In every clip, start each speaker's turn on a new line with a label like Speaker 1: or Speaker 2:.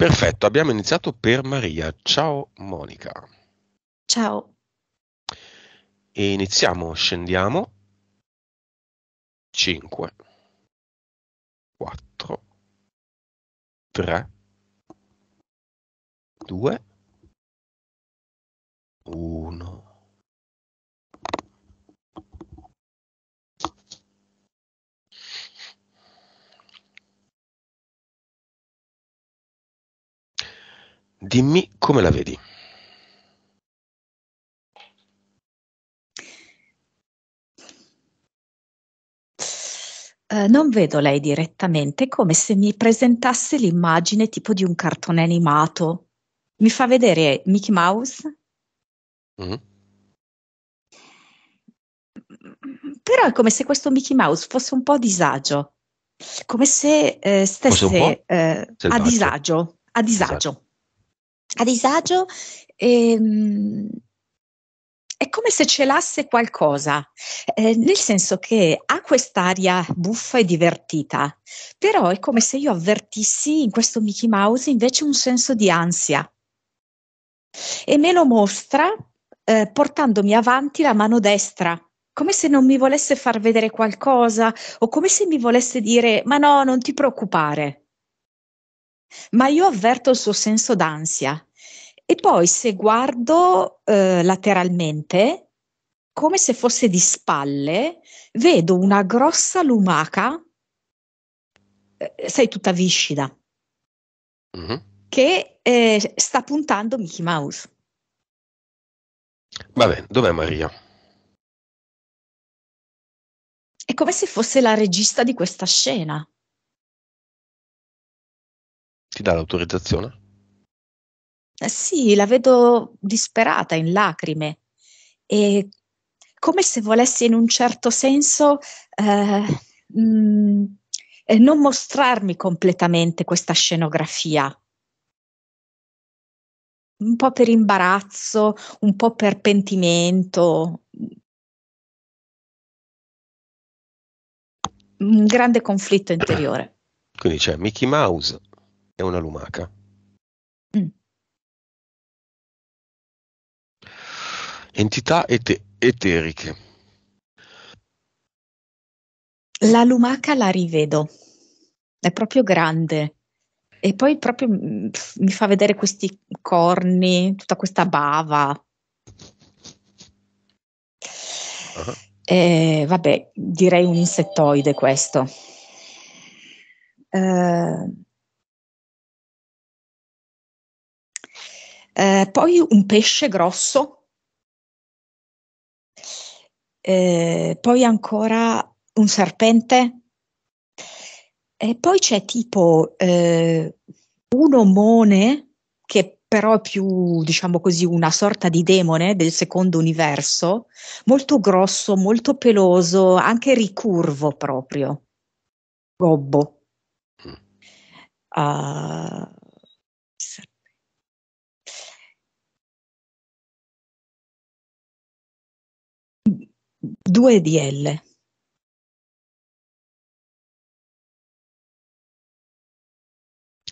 Speaker 1: Perfetto,
Speaker 2: abbiamo iniziato per Maria. Ciao Monica. Ciao. E iniziamo, scendiamo. 5,
Speaker 1: 4, 3, 2, 1. Dimmi come la vedi.
Speaker 3: Eh, non vedo lei direttamente, è come se mi presentasse l'immagine tipo di un cartone animato. Mi fa vedere Mickey Mouse. Mm. Però è come se questo Mickey Mouse fosse un po' a disagio, come se eh, stesse eh, a disagio, a disagio. Esatto a disagio ehm, è come se celasse qualcosa, eh, nel senso che ha quest'aria buffa e divertita, però è come se io avvertissi in questo Mickey Mouse invece un senso di ansia e me lo mostra eh, portandomi avanti la mano destra come se non mi volesse far vedere qualcosa o come se mi volesse dire ma no, non ti preoccupare ma io avverto il suo senso d'ansia. E poi se guardo eh, lateralmente, come se fosse di spalle, vedo una grossa lumaca, eh, sai, tutta viscida, mm-hmm. che eh, sta puntando Mickey Mouse.
Speaker 1: Va bene, dov'è Maria?
Speaker 4: È come se fosse la regista di questa scena
Speaker 1: ti dà l'autorizzazione?
Speaker 3: Eh sì, la vedo disperata, in lacrime e come se volesse in un certo senso eh, mh, mm, eh, non mostrarmi completamente questa scenografia. Un po' per imbarazzo, un po' per pentimento,
Speaker 4: un grande conflitto interiore.
Speaker 2: Quindi c'è Mickey Mouse è una lumaca. Mm. Entità ete- eteriche.
Speaker 3: La lumaca la rivedo, è proprio grande e poi proprio mm, mi fa vedere questi corni, tutta questa bava. Uh-huh. Ah. E, eh, vabbè, direi un insettoide questo. Uh, Eh, poi un pesce grosso, eh, poi ancora un serpente, e poi c'è tipo eh, un omone che però è più, diciamo così, una sorta di demone del secondo universo, molto grosso, molto peloso, anche ricurvo proprio, gobbo. Uh, mm. ah,
Speaker 1: 2 DL.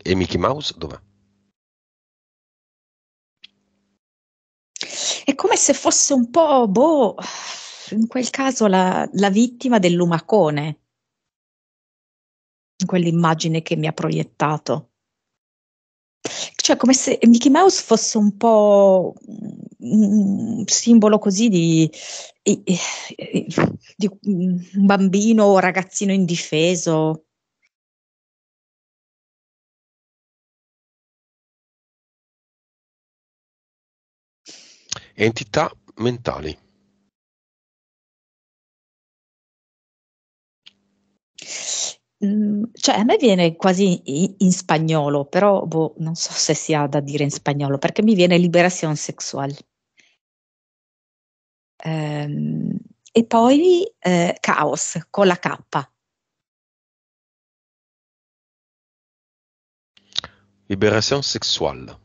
Speaker 1: E Mickey Mouse dov'è?
Speaker 3: È come se fosse un po', boh, in quel caso la, la vittima del lumacone, quell'immagine che mi ha proiettato. Cioè, come se Mickey Mouse fosse un po' un simbolo così di, di un bambino o ragazzino indifeso.
Speaker 1: Entità mentali.
Speaker 4: Mm,
Speaker 3: cioè a me viene quasi in spagnolo, però boh, non so se si ha da dire in spagnolo, perché mi viene liberazione sexual. Ehm, e poi eh, caos con la K.
Speaker 1: Liberazione sexual.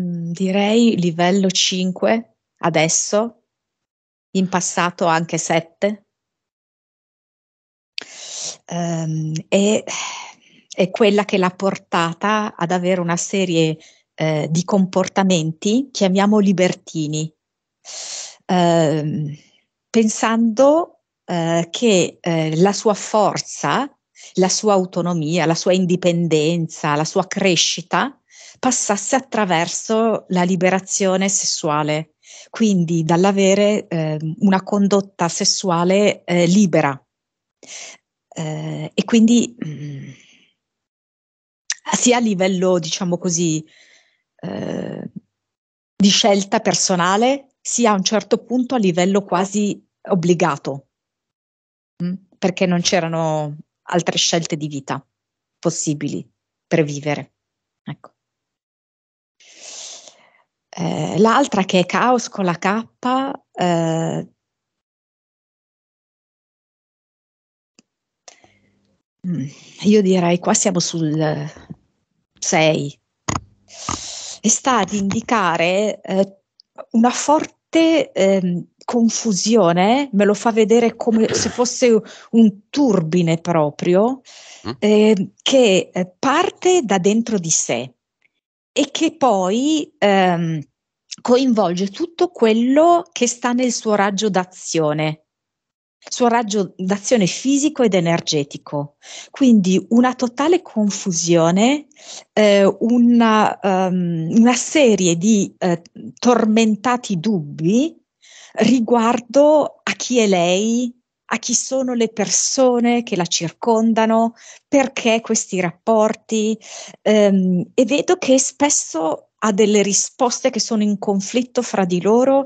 Speaker 4: Mm, direi
Speaker 3: livello 5 adesso, in passato anche 7 ehm, è, è, quella che l'ha portata ad avere una serie eh, di comportamenti, chiamiamo libertini, ehm, pensando eh, che eh, la sua forza, la sua autonomia, la sua indipendenza, la sua crescita passasse attraverso la liberazione sessuale, quindi dall'avere eh, una condotta sessuale eh, libera eh, e quindi mh, mm, sia a livello, diciamo così, eh, di scelta personale, sia a un certo punto a livello quasi obbligato, mh, mm, perché non c'erano altre scelte di vita possibili per vivere. Ecco. Eh, l'altra che è Caos con la K, eh, Mm. Io direi qua siamo sul 6 e sta ad indicare eh, una forte eh, confusione, me lo fa vedere come se fosse un turbine proprio, mm. ehm, eh, che parte da dentro di sé e che poi ehm, coinvolge tutto quello che sta nel suo raggio d'azione suo raggio d'azione fisico ed energetico. Quindi una totale confusione, eh, una, um, una, serie di eh, tormentati dubbi riguardo a chi è lei, a chi sono le persone che la circondano, perché questi rapporti ehm, e vedo che spesso ha delle risposte che sono in conflitto fra di loro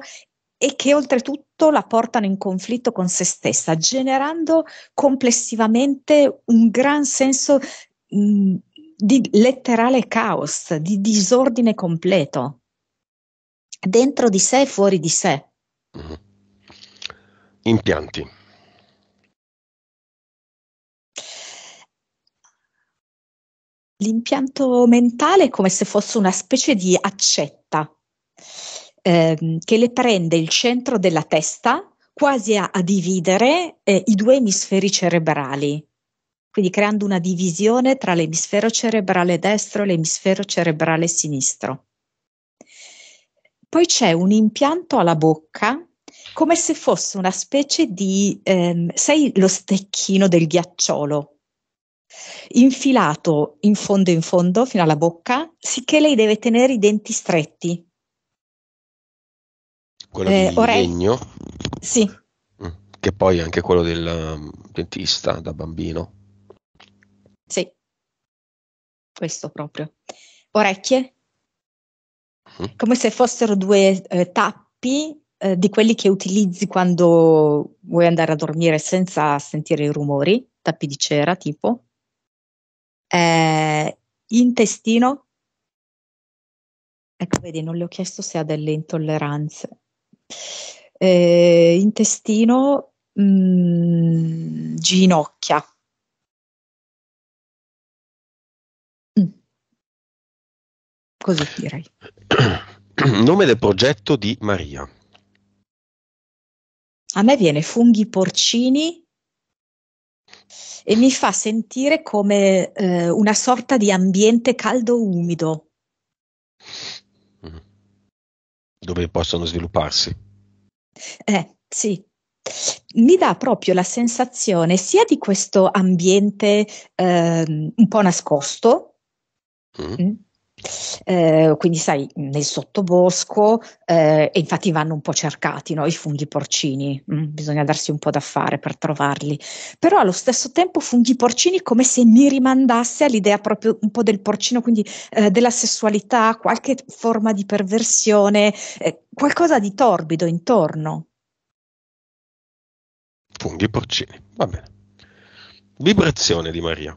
Speaker 3: e che oltretutto la portano in conflitto con se stessa, generando complessivamente un gran senso mh, mm, di letterale caos, di disordine completo, dentro di sé e fuori di sé.
Speaker 2: Mm-hmm. Impianti.
Speaker 3: L'impianto mentale è come se fosse una specie di accetta Ehm, che le prende il centro della testa quasi a, a dividere eh, i due emisferi cerebrali, quindi creando una divisione tra l'emisfero cerebrale destro e l'emisfero cerebrale sinistro. Poi c'è un impianto alla bocca come se fosse una specie di, ehm, sai, lo stecchino del ghiacciolo, infilato in fondo in fondo fino alla bocca, sicché lei deve tenere i denti stretti
Speaker 2: quello eh, di orei. legno? Sì. Mm, che poi è anche quello del um, dentista da bambino.
Speaker 4: Sì.
Speaker 3: Questo proprio. Orecchie? Mm. Come se fossero due eh, tappi eh, di quelli che utilizzi quando vuoi andare a dormire senza sentire i rumori, tappi di cera tipo. Eh, intestino? Ecco, vedi, non le ho chiesto se ha delle intolleranze. Eh, intestino, mh, mm, ginocchia.
Speaker 4: Mm. Così direi.
Speaker 2: Nome del progetto di Maria.
Speaker 3: A me viene funghi porcini e mi fa sentire come eh, una sorta di ambiente caldo umido.
Speaker 2: dove possono svilupparsi.
Speaker 3: Eh, sì, mi dà proprio la sensazione sia di questo ambiente eh, un po' nascosto, mm. mm eh, quindi sai, nel sottobosco, eh, e infatti vanno un po' cercati no? i funghi porcini, mm, bisogna darsi un po' da fare per trovarli, però allo stesso tempo funghi porcini come se mi rimandasse all'idea proprio un po' del porcino, quindi eh, della sessualità, qualche forma di perversione, eh, qualcosa di torbido intorno.
Speaker 2: Funghi porcini, va bene. Vibrazione di Maria.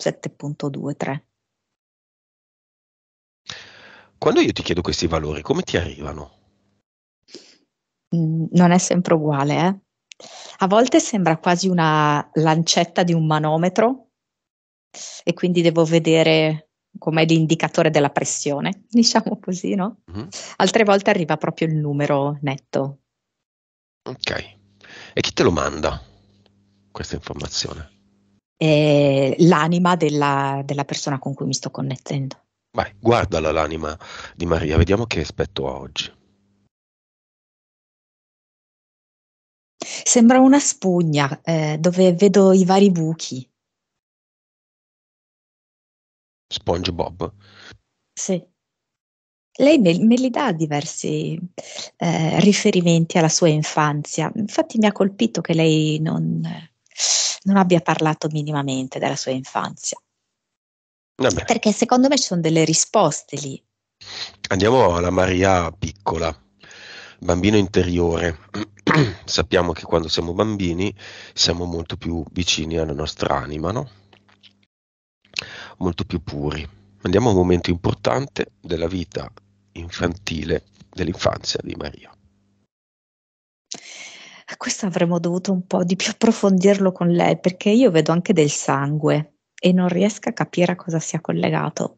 Speaker 4: 7.23.
Speaker 2: Quando io ti chiedo questi valori, come ti arrivano?
Speaker 3: Mm, non è sempre uguale, eh? A volte sembra quasi una lancetta di un manometro e quindi devo vedere com'è l'indicatore della pressione, diciamo così, no? Mm-hmm. Altre volte arriva proprio il numero netto.
Speaker 2: Ok. E chi te lo manda questa informazione?
Speaker 3: eh, l'anima della, della persona con cui mi sto connettendo.
Speaker 2: Vai, guardala l'anima di Maria, vediamo che aspetto ha oggi.
Speaker 4: Sembra una spugna eh, dove vedo i vari buchi.
Speaker 1: SpongeBob.
Speaker 3: Sì. Lei me, me li dà diversi eh, riferimenti alla sua infanzia. Infatti mi ha colpito che lei non, non abbia parlato minimamente della sua infanzia. Vabbè. Perché secondo me ci sono delle risposte lì.
Speaker 2: Andiamo alla Maria piccola, bambino interiore. Sappiamo che quando siamo bambini siamo molto più vicini alla nostra anima, no? Molto più puri. Andiamo a un momento importante della vita infantile, dell'infanzia di Maria
Speaker 3: questo avremmo dovuto un po' di più approfondirlo con lei perché io vedo anche del sangue e non riesco a capire a cosa sia collegato.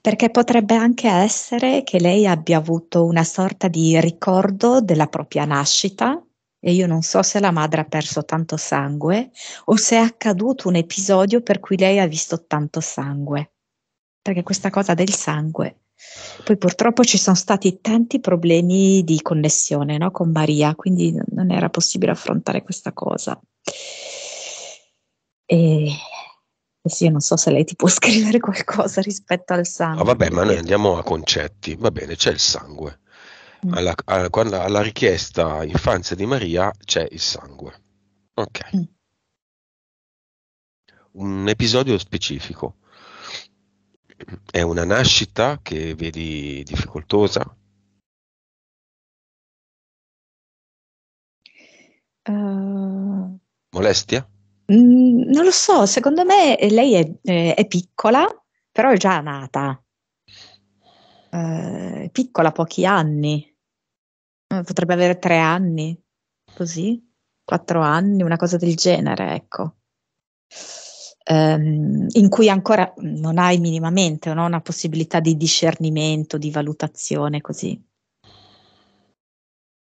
Speaker 3: Perché potrebbe anche essere che lei abbia avuto una sorta di ricordo della propria nascita e io non so se la madre ha perso tanto sangue o se è accaduto un episodio per cui lei ha visto tanto sangue. Perché questa cosa del sangue poi purtroppo ci sono stati tanti problemi di connessione no, con Maria, quindi non era possibile affrontare questa cosa. E Adesso non so se lei ti può scrivere qualcosa rispetto al sangue. Ah,
Speaker 2: vabbè, ma noi andiamo a concetti. Va bene, c'è il sangue. Mm. Alla, alla, alla richiesta infanzia di Maria c'è il sangue. Ok. Mm. Un episodio specifico. È una nascita che vedi difficoltosa? Uh, Molestia?
Speaker 3: Mm, non lo so, secondo me lei è, eh, è piccola, però è già nata. Eh, piccola, pochi anni. Eh, potrebbe avere tre anni, così, quattro anni, una cosa del genere, ecco ehm, in cui ancora non hai minimamente no? una possibilità di discernimento, di valutazione così.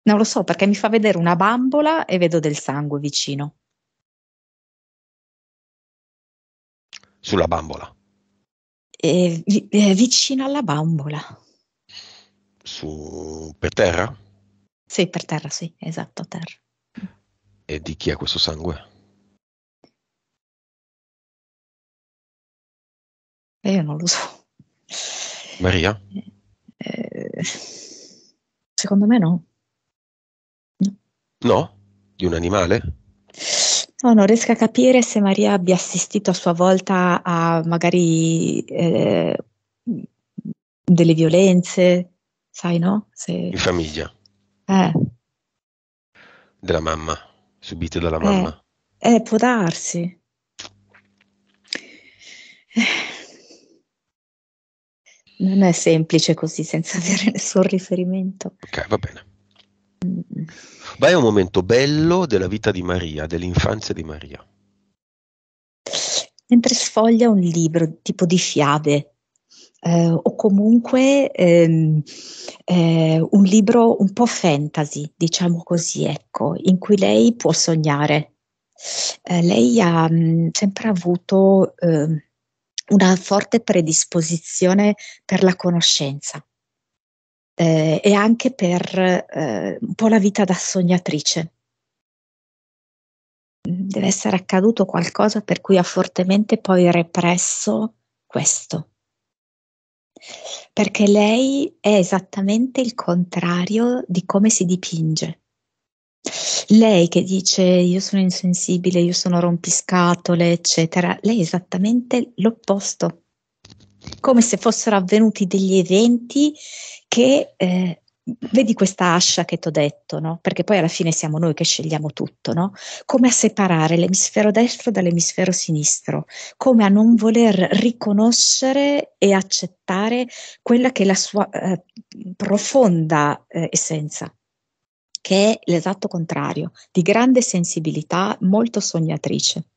Speaker 3: Non lo so perché mi fa vedere una bambola e vedo del sangue vicino.
Speaker 1: Sulla bambola?
Speaker 4: Eh, vi, eh,
Speaker 3: vicino alla bambola.
Speaker 2: Su, per terra?
Speaker 3: Sì, per terra, sì, esatto, terra.
Speaker 2: E di chi è questo sangue?
Speaker 4: E eh, io non lo so.
Speaker 2: Maria?
Speaker 3: Eh, secondo me no.
Speaker 2: no. Di un animale?
Speaker 3: No, non riesco a capire se Maria abbia assistito a sua volta a magari eh, delle violenze, sai no?
Speaker 2: Se... In famiglia. Eh. Della mamma, subite dalla mamma.
Speaker 3: Eh, eh può darsi. Non è semplice così senza avere nessun riferimento.
Speaker 2: Ok, va bene. Mm. Vai a un momento bello della vita di Maria, dell'infanzia di Maria.
Speaker 3: Mentre sfoglia un libro tipo di fiabe eh, o comunque ehm, eh, un libro un po' fantasy, diciamo così, ecco, in cui lei può sognare. Eh, lei ha mh, mm, sempre avuto ehm, una forte predisposizione per la conoscenza eh, e anche per eh, un po' la vita da sognatrice. Deve essere accaduto qualcosa per cui ha fortemente poi represso questo. Perché lei è esattamente il contrario di come si dipinge. Lei che dice: "Io sono insensibile, io sono rompiscatole", eccetera, lei è esattamente l'opposto. Come se fossero avvenuti degli eventi che ehm, vedi questa ascia che ti ho detto, no? Perché poi alla fine siamo noi che scegliamo tutto, no? Come a separare l'emisfero destro dall'emisfero sinistro, come a non voler riconoscere e accettare quella che è la sua eh, profonda eh, essenza che è l'esatto contrario, di grande sensibilità, molto sognatrice,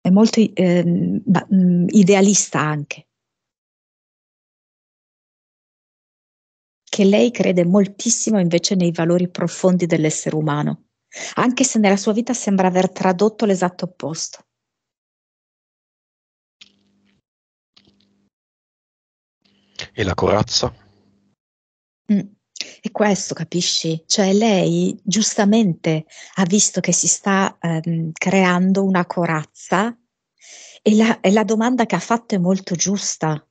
Speaker 3: è molto eh, idealista anche. Che lei crede moltissimo invece nei valori profondi dell'essere umano, anche se nella sua vita sembra aver tradotto l'esatto opposto.
Speaker 2: E la corazza?
Speaker 3: Mm. È questo, capisci? Cioè lei giustamente ha visto che si sta ehm, creando una corazza e la, e la domanda che ha fatto è molto giusta,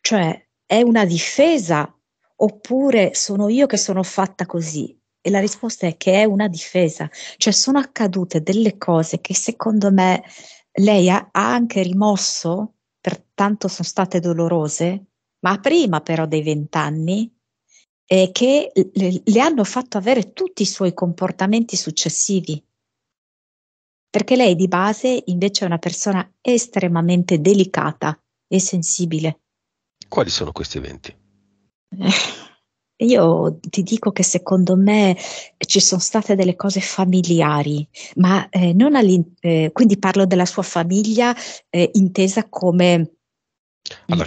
Speaker 3: cioè è una difesa oppure sono io che sono fatta così? E la risposta è che è una difesa, cioè sono accadute delle cose che secondo me lei ha, ha anche rimosso, pertanto sono state dolorose, ma prima però dei vent'anni eh, che le, le hanno fatto avere tutti i suoi comportamenti successivi. Perché lei di base invece è una persona estremamente delicata e sensibile.
Speaker 2: Quali sono questi eventi?
Speaker 3: Eh, io ti dico che secondo me ci sono state delle cose familiari, ma eh, non eh, quindi parlo della sua famiglia eh, intesa come...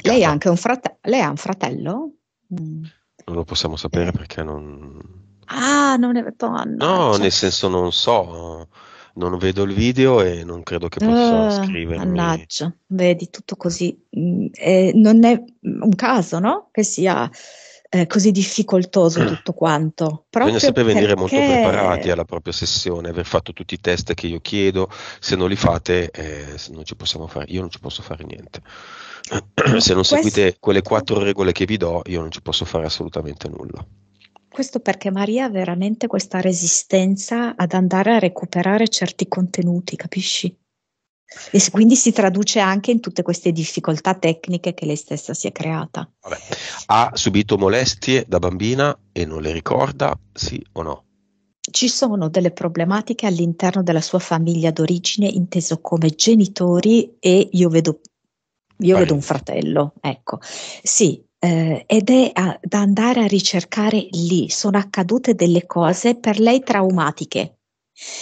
Speaker 3: Lei ha, anche un frate- lei ha un fratello?
Speaker 2: Mm. Non lo possiamo sapere eh. perché non...
Speaker 3: Ah, non è... Mannaggia.
Speaker 2: No, nel cioè. senso non so, non vedo il video e non credo che possa uh, scrivermi.
Speaker 3: Mannaggia, vedi, tutto così. Mm, eh, non è mm, un caso, no? Che sia... Eh, così difficoltoso mm. tutto quanto. Bisogna sempre venire molto preparati
Speaker 2: alla propria sessione, aver fatto tutti i test che io chiedo, se non li fate eh, non ci possiamo fare, io non ci posso fare niente. Se non seguite Questo... quelle quattro regole che vi do, io non ci posso fare assolutamente nulla.
Speaker 3: Questo perché Maria ha veramente questa resistenza ad andare a recuperare certi contenuti, capisci? E quindi si traduce anche in tutte queste difficoltà tecniche che lei stessa si è creata.
Speaker 2: Vabbè. Ha subito molestie da bambina e non le ricorda, sì o no?
Speaker 3: Ci sono delle problematiche all'interno della sua famiglia d'origine, inteso come genitori, e io vedo io vedo un fratello, ecco, sì, eh, ed è a, da andare a ricercare lì, sono accadute delle cose per lei traumatiche,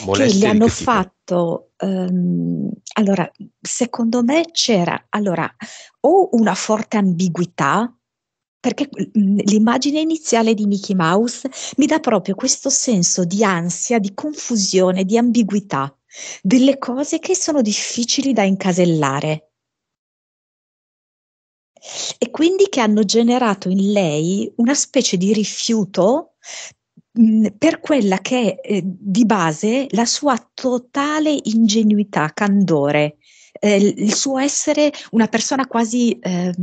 Speaker 1: Molestie che gli hanno che
Speaker 3: fatto, ehm, allora, secondo me c'era, allora, o una forte ambiguità, perché mm, l'immagine iniziale di Mickey Mouse mi dà proprio questo senso di ansia, di confusione, di ambiguità, delle cose che sono difficili da incasellare e quindi che hanno generato in lei una specie di rifiuto per quella che è eh, di base la sua totale ingenuità, candore, eh, il suo essere una persona quasi ehm,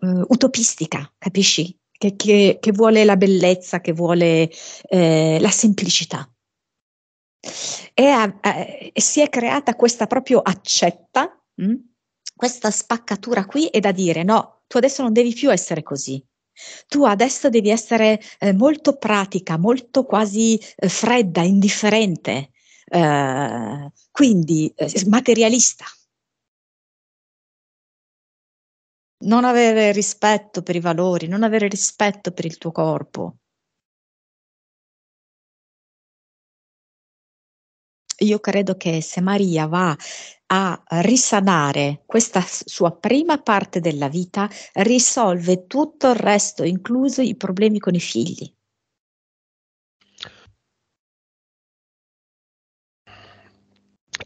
Speaker 3: eh, utopistica, capisci? Che, che, che, vuole la bellezza, che vuole eh, la semplicità. E a, a, si è creata questa proprio accetta, mh? questa spaccatura qui è da dire no, tu adesso non devi più essere così. Tu adesso devi essere eh, molto pratica, molto quasi eh, fredda, indifferente, eh, quindi eh, materialista. Non avere rispetto
Speaker 4: per i valori, non avere rispetto per il tuo corpo.
Speaker 3: io credo che se Maria va a risanare questa sua prima parte della vita, risolve tutto il resto, incluso i problemi con i figli.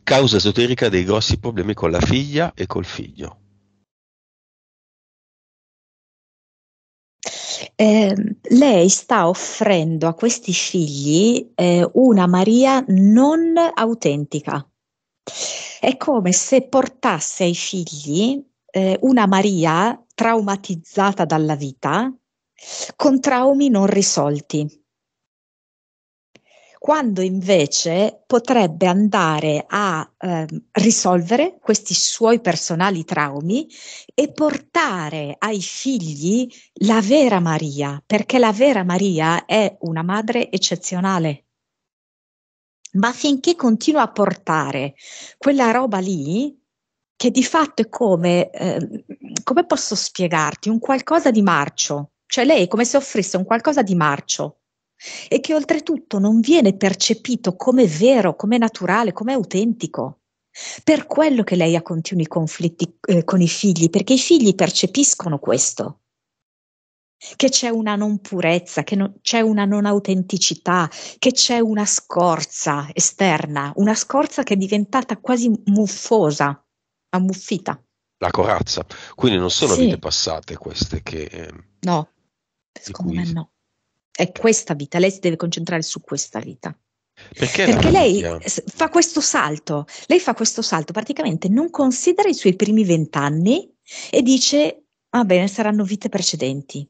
Speaker 1: Causa esoterica dei
Speaker 2: grossi problemi con la figlia e col figlio.
Speaker 3: Ehm, lei sta offrendo a questi figli eh, una Maria non autentica. È come se portasse ai figli eh, una Maria traumatizzata dalla vita con traumi non risolti quando invece potrebbe andare a eh, risolvere questi suoi personali traumi e portare ai figli la vera Maria, perché la vera Maria è una madre eccezionale. Ma finché continua a portare quella roba lì, che di fatto è come, eh, come posso spiegarti, un qualcosa di marcio, cioè lei è come se offrisse un qualcosa di marcio e che oltretutto non viene percepito come vero, come naturale, come autentico. Per quello che lei ha continui conflitti eh, con i figli, perché i figli percepiscono questo, che c'è una non purezza, che no, c'è una non autenticità, che c'è una scorza esterna, una scorza che è diventata quasi muffosa, ammuffita.
Speaker 2: La corazza. Quindi non sono sì. vite passate queste che... Eh,
Speaker 3: no, secondo me no è questa vita, lei si deve concentrare su questa vita.
Speaker 2: Perché, Perché lei
Speaker 3: fa questo salto, lei fa questo salto, praticamente non considera i suoi primi vent'anni e dice, va ah bene, saranno vite precedenti.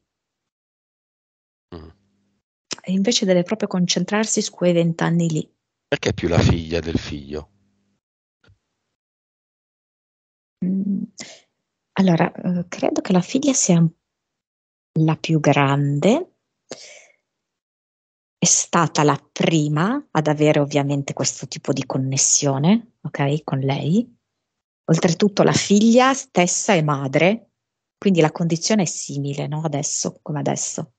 Speaker 3: Mm. E invece deve proprio concentrarsi su quei vent'anni lì.
Speaker 2: Perché è più la figlia del figlio?
Speaker 3: Mm. Allora, eh, credo che la figlia sia la più grande è stata la prima ad avere ovviamente questo tipo di connessione, ok, con lei. Oltretutto la figlia stessa è madre, quindi la condizione è simile, no? Adesso come adesso.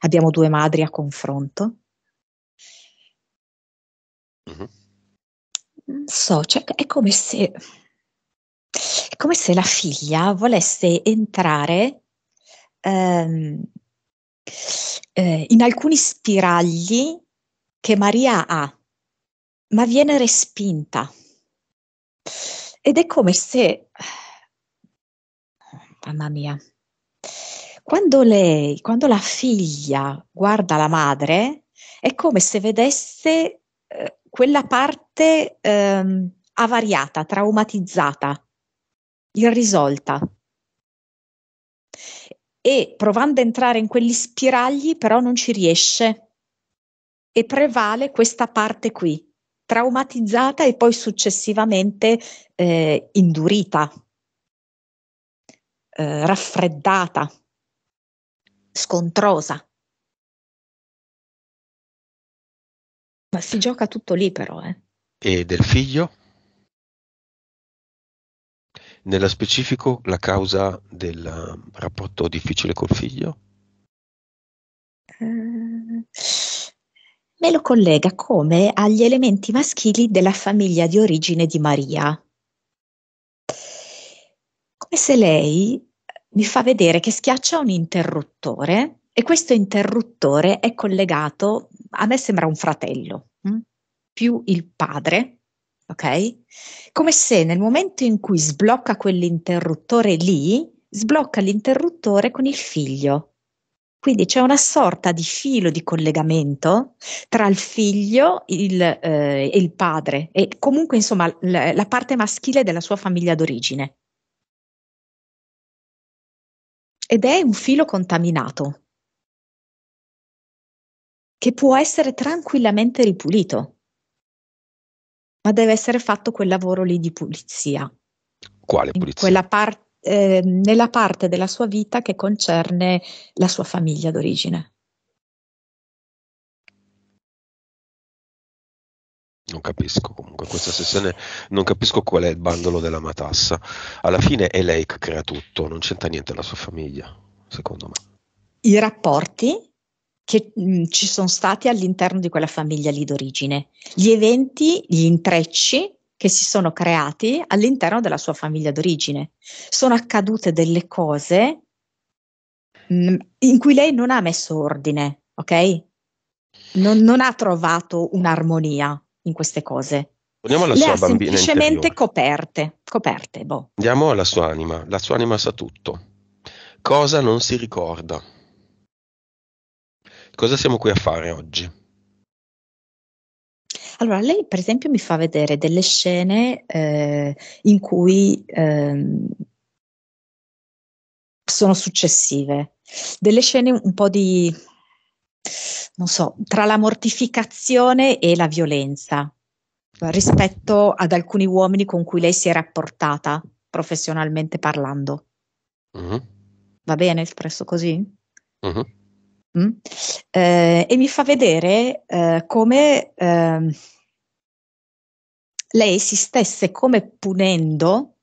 Speaker 3: Abbiamo due madri a confronto. Mm-hmm. Non so, cioè, è come se è come se la figlia volesse entrare ehm, eh, in alcuni spiragli che Maria ha, ma viene respinta. Ed è come se, mamma mia, quando lei, quando la figlia guarda la madre, è come se vedesse eh, quella parte eh, avariata, traumatizzata, irrisolta e provando a entrare in quegli spiragli però non ci riesce e prevale questa parte qui, traumatizzata e poi successivamente eh, indurita, eh, raffreddata,
Speaker 4: scontrosa.
Speaker 3: Ma si gioca tutto lì però. Eh.
Speaker 2: E del figlio? Nella specifico la causa del eh, rapporto difficile col figlio?
Speaker 3: Eh, me lo collega come agli elementi maschili della famiglia di origine di Maria. Come se lei eh, mi fa vedere che schiaccia un interruttore e questo interruttore è collegato, a me sembra un fratello, mm, più il padre ok? Come se nel momento in cui sblocca quell'interruttore lì, sblocca l'interruttore con il figlio. Quindi c'è una sorta di filo di collegamento tra il figlio il, eh, e il padre, e comunque insomma l- la parte maschile della sua famiglia d'origine. Ed è un filo contaminato che può essere tranquillamente ripulito ma deve essere fatto quel lavoro lì di pulizia. Quale pulizia? Par- eh, nella parte della sua vita che concerne la sua famiglia d'origine.
Speaker 2: Non capisco comunque questa sessione, non capisco qual è il bandolo della matassa. Alla fine è lei che crea tutto, non c'entra niente la sua famiglia, secondo
Speaker 3: me. I rapporti che mh, mm, ci sono stati all'interno di quella famiglia lì d'origine, gli eventi, gli intrecci che si sono creati all'interno della sua famiglia d'origine. Sono accadute delle cose mh, mm, in cui lei non ha messo ordine, ok? Non, non ha trovato un'armonia in queste cose.
Speaker 2: Andiamo alla Le sua bambina semplicemente
Speaker 3: coperte, coperte, boh.
Speaker 2: Andiamo alla sua anima, la sua anima sa tutto. Cosa non si ricorda? Cosa siamo qui a fare oggi?
Speaker 3: Allora, lei per esempio mi fa vedere delle scene eh, in cui eh, sono successive, delle scene un po' di, non so, tra la mortificazione e la violenza rispetto ad alcuni uomini con cui lei si è rapportata professionalmente parlando. Uh-huh. Va bene espresso così? Uh-huh mh? Mm? Eh, e mi fa vedere eh, come eh, lei si stesse come punendo,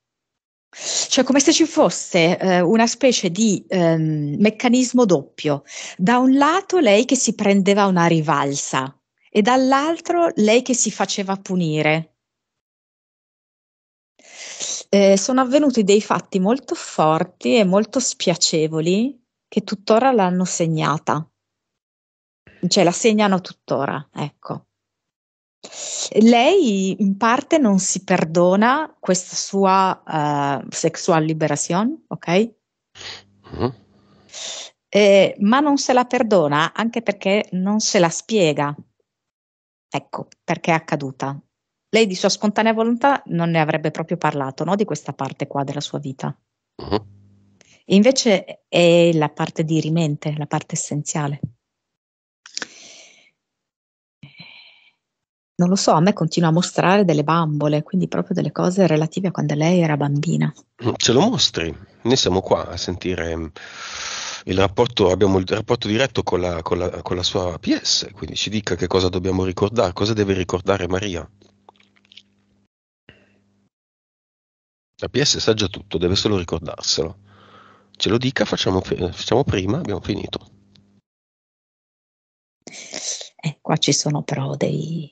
Speaker 3: cioè come se ci fosse eh, una specie di ehm, meccanismo doppio. Da un lato lei che si prendeva una rivalsa e dall'altro lei che si faceva punire. Eh, sono avvenuti dei fatti molto forti e molto spiacevoli che tuttora l'hanno segnata, cioè la segnano tuttora, ecco. Lei in parte non si perdona questa sua uh, sexual liberation, ok? Mm-hmm. Eh, ma non se la perdona anche perché non se la spiega. Ecco perché è accaduta. Lei di sua spontanea volontà non ne avrebbe proprio parlato, no? Di questa parte qua della sua vita. Mm-hmm. E invece è la parte dirimente, la parte essenziale. Non lo so, a me continua a mostrare delle bambole, quindi proprio delle cose relative a quando lei era bambina.
Speaker 2: Ce lo mostri, noi siamo qua a sentire mm, il rapporto, abbiamo il rapporto diretto con la, con, la, con la, sua PS, quindi ci dica che cosa dobbiamo ricordare, cosa deve ricordare Maria. La PS sa già tutto, deve solo ricordarselo ce lo dica, facciamo, eh, facciamo prima, abbiamo finito.
Speaker 3: Eh, qua ci sono però dei...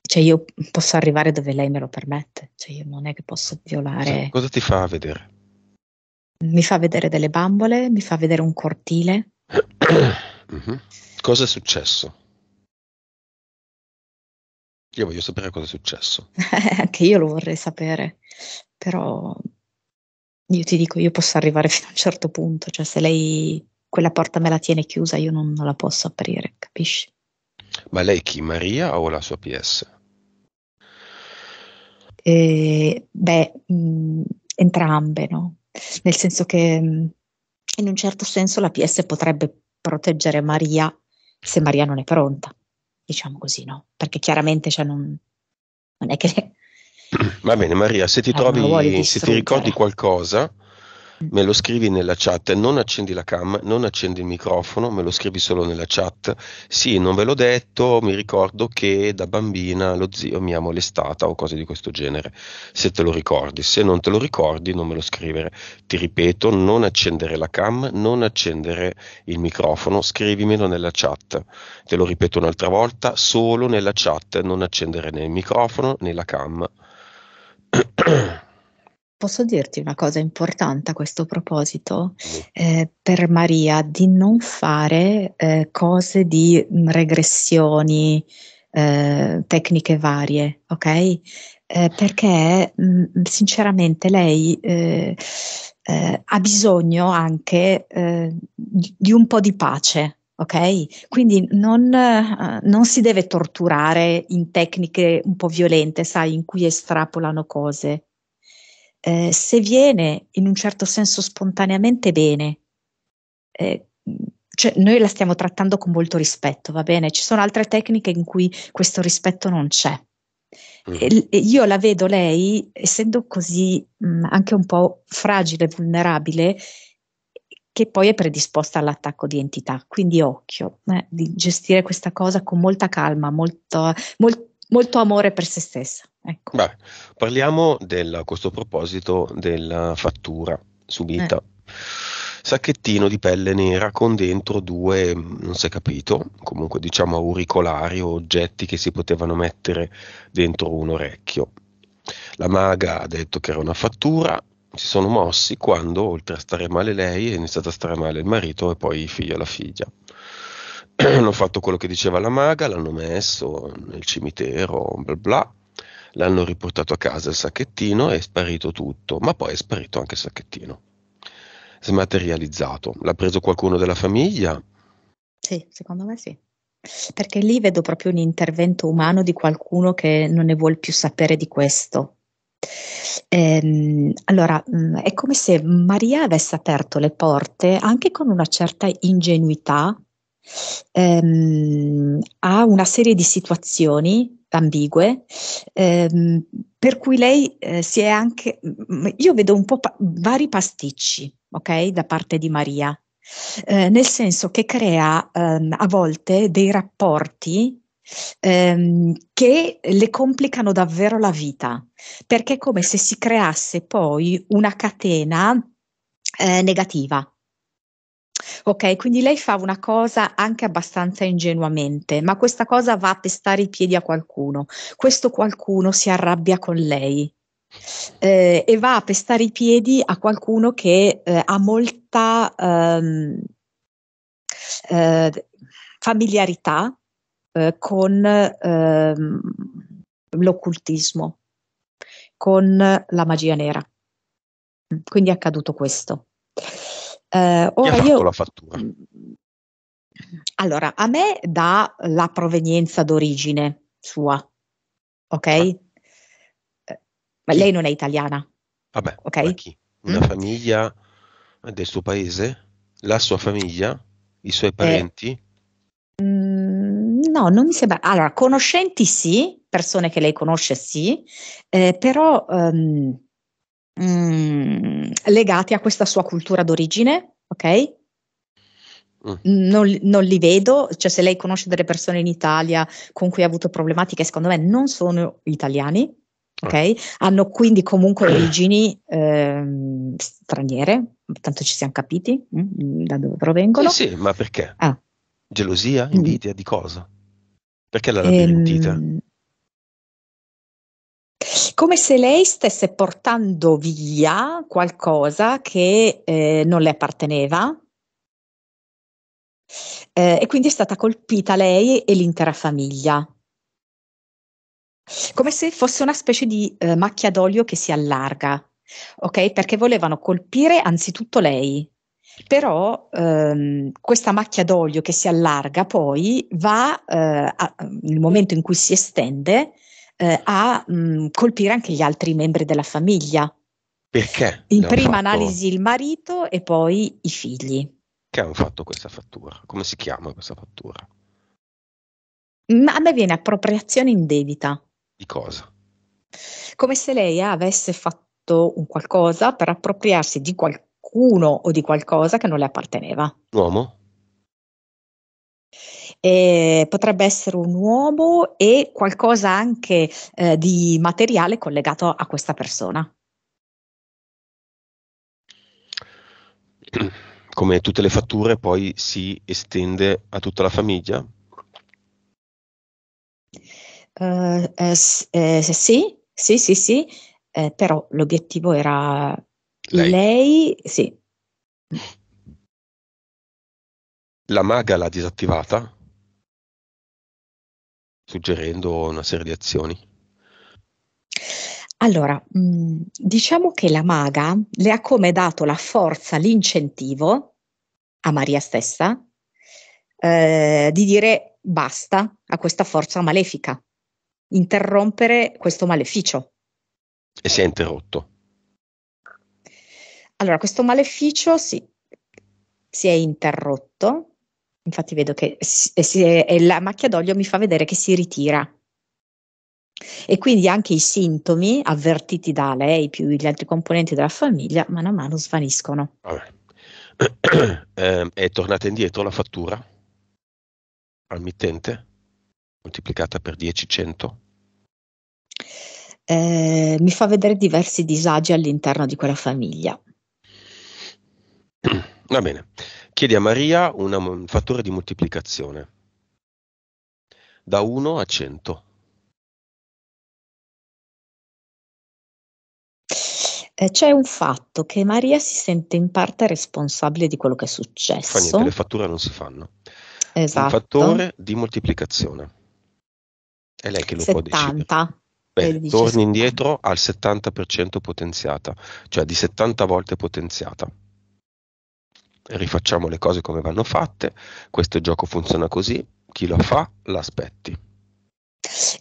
Speaker 3: Cioè io posso arrivare dove lei me lo permette, cioè io non è che posso violare... Sì,
Speaker 2: cosa ti fa vedere?
Speaker 3: Mi fa vedere delle bambole, mi fa vedere un cortile.
Speaker 2: uh-huh. Cosa è successo? Io voglio sapere cosa è successo.
Speaker 3: Anche io lo vorrei sapere, però io ti dico, io posso arrivare fino a un certo punto, cioè se lei quella porta me la tiene chiusa io non, non la posso aprire, capisci?
Speaker 2: Ma lei chi, Maria o la sua PS?
Speaker 3: Eh, beh, mh, mm, entrambe, no? Nel senso che mh, mm, in un certo senso la PS potrebbe proteggere Maria se Maria non è pronta, diciamo così, no? Perché chiaramente cioè, non, non è che
Speaker 2: Va bene Maria, se ti, eh, trovi, se ti ricordi qualcosa, me lo scrivi nella chat, non accendi la cam, non accendi il microfono, me lo scrivi solo nella chat. Sì, non ve l'ho detto, mi ricordo che da bambina lo zio mi ha molestata o cose di questo genere, se te lo ricordi. Se non te lo ricordi, non me lo scrivere. Ti ripeto, non accendere la cam, non accendere il microfono, scrivimelo nella chat. Te lo ripeto un'altra volta, solo nella chat, non accendere né il microfono né la cam.
Speaker 3: Posso dirti una cosa importante a questo proposito? Eh, per Maria, di non fare eh, cose di mm, regressioni, eh, tecniche varie, ok? Eh, perché mh, mm, sinceramente lei eh, eh, ha bisogno anche di un po' di pace, Ok? Quindi non, uh, non, si deve torturare in tecniche un po' violente, sai, in cui estrapolano cose. Eh, se viene in un certo senso spontaneamente bene, eh, cioè noi la stiamo trattando con molto rispetto, va bene? Ci sono altre tecniche in cui questo rispetto non c'è. Mm. E, e io la vedo lei, essendo così mh, mm, anche un po' fragile, vulnerabile, che poi è predisposta all'attacco di entità. Quindi occhio, eh, di gestire questa cosa con molta calma, molto, mol, molto amore per se stessa.
Speaker 2: Ecco. Beh, parliamo del, a questo proposito della fattura subita. Eh. Sacchettino di pelle nera con dentro due, non si è capito, comunque diciamo auricolari o oggetti che si potevano mettere dentro un orecchio. La maga ha detto che era una fattura, si sono mossi quando, oltre a stare male lei, è iniziato a stare male il marito e poi il figlio e la figlia. hanno fatto quello che diceva la maga, l'hanno messo nel cimitero, bla bla, l'hanno riportato a casa il sacchettino e è sparito tutto, ma poi è sparito anche il sacchettino. Smaterializzato. L'ha preso qualcuno della famiglia?
Speaker 3: Sì, secondo me sì. Perché lì vedo proprio un intervento umano di qualcuno che non ne vuole più sapere di questo Ehm, allora, mm, è come se Maria avesse aperto le porte anche con una certa ingenuità ehm, a una serie di situazioni ambigue, ehm, per cui lei eh, si è anche, mm, mm, io vedo un po' pa- vari pasticci, ok, da parte di Maria, eh, nel senso che crea ehm, a volte dei rapporti ehm, che le complicano davvero la vita, perché è come se si creasse poi una catena eh, negativa. Ok, quindi lei fa una cosa anche abbastanza ingenuamente, ma questa cosa va a pestare i piedi a qualcuno. Questo qualcuno si arrabbia con lei eh, e va a pestare i piedi a qualcuno che eh, ha molta ehm, eh, familiarità eh, con ehm, l'occultismo, con la magia nera. Quindi è accaduto questo. Eh, ora Chi ha io... la fattura? Allora, a me dà la provenienza d'origine sua, ok? Ah. Eh, ma lei non è italiana. Vabbè, ok?
Speaker 2: Una mm? famiglia del suo paese? La sua famiglia? I suoi eh, parenti? Eh,
Speaker 3: Mm, no, non mi sembra. Allora, conoscenti sì, persone che lei conosce sì, eh, però um, mm, legati a questa sua cultura d'origine, ok? Mm. Non, non, li vedo, cioè se lei conosce delle persone in Italia con cui ha avuto problematiche, secondo me non sono italiani, ok? Ah. Hanno quindi comunque origini ehm, straniere, tanto ci siamo capiti mh, mm, da dove provengono. Eh
Speaker 2: sì, ma perché? Ah. Gelosia? Mm. Invidia? Di cosa? Perché l'ha rabbentita? Ehm,
Speaker 3: come se lei stesse portando via qualcosa che eh, non le apparteneva eh, e quindi è stata colpita lei e l'intera famiglia. Come se fosse una specie di eh, macchia d'olio che si allarga, ok? Perché volevano colpire anzitutto lei, però ehm, questa macchia d'olio che si allarga poi va, eh, a, nel momento in cui si estende, eh, a mh, mm, colpire anche gli altri membri della famiglia.
Speaker 2: Perché? In prima fatto... analisi
Speaker 3: il marito e poi i figli.
Speaker 2: Che hanno fatto questa fattura? Come si chiama questa fattura?
Speaker 3: Ma a me viene appropriazione indebita. Di cosa? Come se lei avesse fatto un qualcosa per appropriarsi di qualcosa qualcuno o di qualcosa che non le apparteneva. L'uomo? Eh, potrebbe essere un uomo e qualcosa anche eh, di materiale collegato a questa persona.
Speaker 2: Come tutte le fatture poi si estende a tutta la famiglia?
Speaker 3: Uh, eh, sì, sì, sì, sì, eh, però l'obiettivo era lei. Lei, sì.
Speaker 2: La maga l'ha disattivata, suggerendo una serie di azioni.
Speaker 3: Allora, mm, diciamo che la maga le ha come dato la forza, l'incentivo a Maria stessa eh, di dire basta a questa forza malefica, interrompere questo maleficio.
Speaker 2: E si è interrotto.
Speaker 3: Allora, questo maleficio si, si è interrotto, infatti vedo che si, eh, si è, la macchia d'olio mi fa vedere che si ritira. E quindi anche i sintomi avvertiti da lei più gli altri componenti della famiglia mano a mano svaniscono.
Speaker 2: Eh, è tornata indietro la fattura al mittente, moltiplicata per 10-100?
Speaker 3: Eh, mi fa vedere diversi disagi all'interno di quella famiglia.
Speaker 2: Va bene. Chiedi a Maria una, un fattore di moltiplicazione da 1 a 100.
Speaker 3: Eh, c'è un fatto che Maria si sente in parte responsabile di quello che è successo. Fa niente, le
Speaker 2: fatture non si fanno. Esatto. Un fattore di moltiplicazione. È lei che lo 70. può
Speaker 3: decidere.
Speaker 2: Beh, torni 70. indietro al 70% potenziata, cioè di 70 volte potenziata rifacciamo le cose come vanno fatte, questo gioco funziona così, chi lo fa l'aspetti.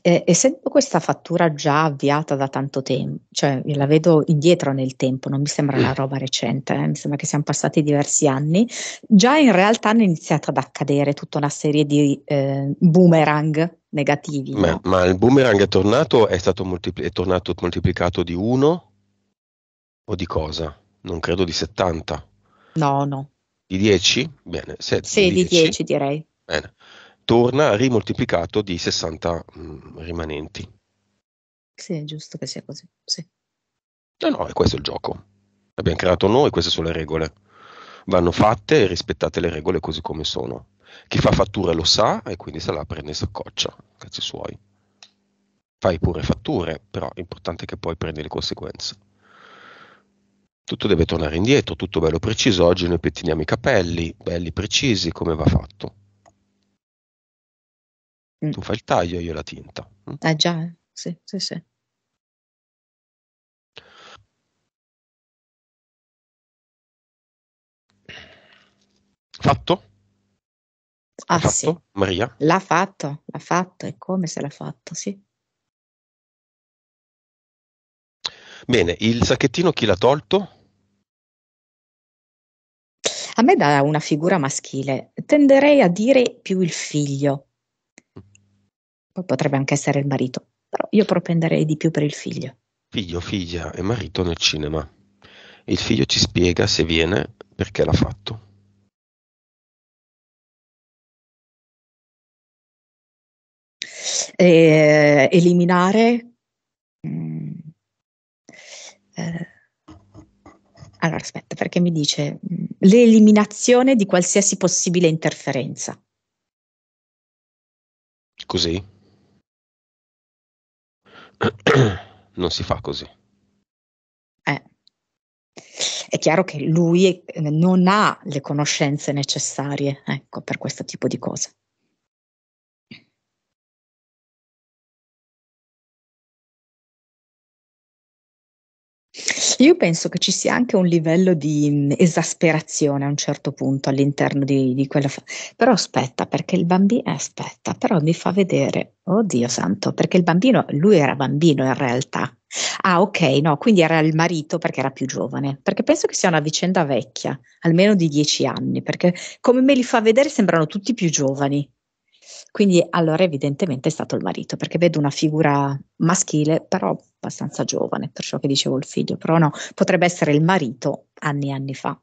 Speaker 3: Eh, essendo questa fattura già avviata da tanto tempo, cioè la vedo indietro nel tempo, non mi sembra una roba recente, eh, mi sembra che siano passati diversi anni, già in realtà hanno iniziato ad accadere tutta una serie di eh, boomerang negativi. Ma, no?
Speaker 2: ma, il boomerang è tornato, è stato multipl- è tornato moltiplicato di 1 o di cosa? Non credo di 70. No, no di 10, bene, 7 sì, di 10,
Speaker 3: 10 direi.
Speaker 2: Bene. Torna rimoltiplicato di 60 mh, mm, rimanenti.
Speaker 3: Sì, è giusto che sia così. Sì.
Speaker 2: No, no, è questo il gioco. L'abbiamo creato noi, queste sono le regole. Vanno fatte e rispettate le regole così come sono. Chi fa fatture lo sa e quindi se la prende e s'accoccia, cazzi suoi. Fai pure fatture, però è importante che poi prendi le conseguenze tutto deve tornare indietro, tutto bello preciso. Oggi noi pettiniamo i capelli, belli precisi, come va fatto. Mm. Tu fai il taglio, io la tinta.
Speaker 4: Ah già, eh. sì, sì, sì. Fatto? Ah fatto? sì. Maria? L'ha fatto, l'ha fatto, e come se l'ha fatto, sì.
Speaker 1: Bene, il sacchettino chi
Speaker 2: l'ha tolto?
Speaker 3: A me da una figura maschile tenderei a dire più il figlio. Poi potrebbe anche essere il marito, però io propenderei di più per il figlio.
Speaker 2: Figlio, figlia e marito nel cinema. Il figlio ci spiega se viene perché l'ha fatto.
Speaker 3: Eh, eliminare mh, mm, eh, allora, aspetta, perché mi dice mm, l'eliminazione di qualsiasi possibile interferenza.
Speaker 2: Così?
Speaker 1: non si fa così.
Speaker 3: Eh. È chiaro che lui eh, non ha le conoscenze necessarie ecco, per questo tipo di cose. Io penso che ci sia anche un livello di mm, esasperazione a un certo punto all'interno di, di quella. Fa- però aspetta, perché il bambino eh, aspetta, però mi fa vedere, oddio santo, perché il bambino, lui era bambino in realtà. Ah, ok, no, quindi era il marito perché era più giovane, perché penso che sia una vicenda vecchia, almeno di dieci anni, perché come me li fa vedere sembrano tutti più giovani. Quindi allora evidentemente è stato il marito, perché vedo una figura maschile, però abbastanza giovane, per ciò che dicevo il figlio, però no, potrebbe essere il marito anni e anni fa.